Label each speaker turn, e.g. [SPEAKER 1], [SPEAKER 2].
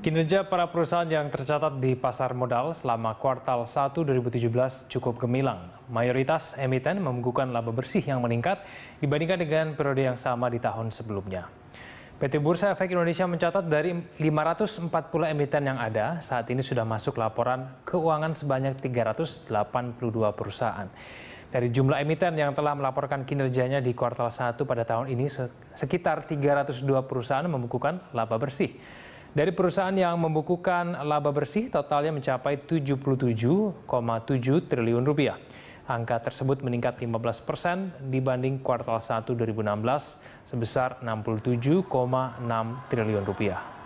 [SPEAKER 1] Kinerja para perusahaan yang tercatat di pasar modal selama kuartal 1 2017 cukup gemilang. Mayoritas emiten membukukan laba bersih yang meningkat dibandingkan dengan periode yang sama di tahun sebelumnya. PT Bursa Efek Indonesia mencatat dari 540 emiten yang ada, saat ini sudah masuk laporan keuangan sebanyak 382 perusahaan. Dari jumlah emiten yang telah melaporkan kinerjanya di kuartal 1 pada tahun ini, sekitar 302 perusahaan membukukan laba bersih. Dari perusahaan yang membukukan laba bersih totalnya mencapai 77,7 triliun rupiah. Angka tersebut meningkat 15 persen dibanding kuartal 1 2016 sebesar 67,6 triliun rupiah.